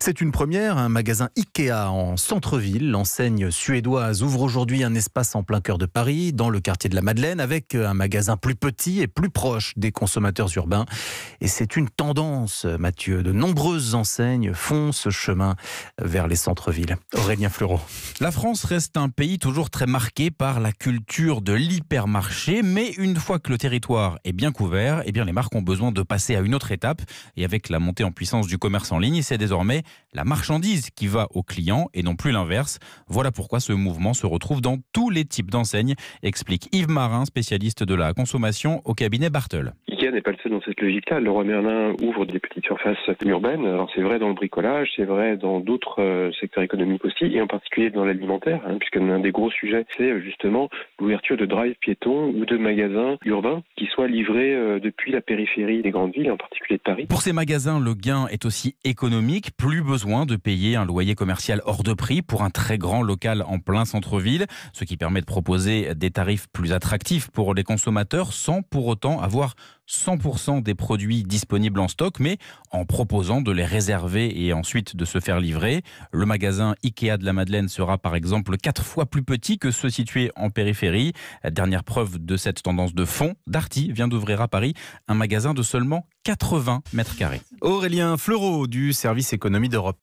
C'est une première, un magasin Ikea en centre-ville. L'enseigne suédoise ouvre aujourd'hui un espace en plein cœur de Paris, dans le quartier de la Madeleine, avec un magasin plus petit et plus proche des consommateurs urbains. Et c'est une tendance, Mathieu. De nombreuses enseignes font ce chemin vers les centres-villes. Aurélien Fleureau. La France reste un pays toujours très marqué par la culture de l'hypermarché, mais une fois que le territoire est bien couvert, eh bien les marques ont besoin de passer à une autre étape. Et avec la montée en puissance du commerce en ligne, c'est désormais la marchandise qui va au client et non plus l'inverse. Voilà pourquoi ce mouvement se retrouve dans tous les types d'enseignes, explique Yves Marin, spécialiste de la consommation au cabinet Bartel. Ikea n'est pas le seul dans cette logique-là. roi Merlin ouvre des petites surfaces urbaines. Alors c'est vrai dans le bricolage, c'est vrai dans d'autres euh, secteurs économiques aussi, et en particulier dans l'alimentaire, hein, puisque l'un des gros sujets, c'est euh, justement l'ouverture de drives piétons ou de magasins urbains qui livré euh, depuis la périphérie des grandes villes, en particulier de Paris. Pour ces magasins, le gain est aussi économique. Plus besoin de payer un loyer commercial hors de prix pour un très grand local en plein centre-ville, ce qui permet de proposer des tarifs plus attractifs pour les consommateurs sans pour autant avoir 100% des produits disponibles en stock, mais en proposant de les réserver et ensuite de se faire livrer. Le magasin Ikea de la Madeleine sera par exemple quatre fois plus petit que ceux situés en périphérie. Dernière preuve de cette tendance de fond, Darty vient d'ouvrir à Paris un magasin de seulement 80 mètres carrés. Aurélien Fleureau du service économie d'Europe.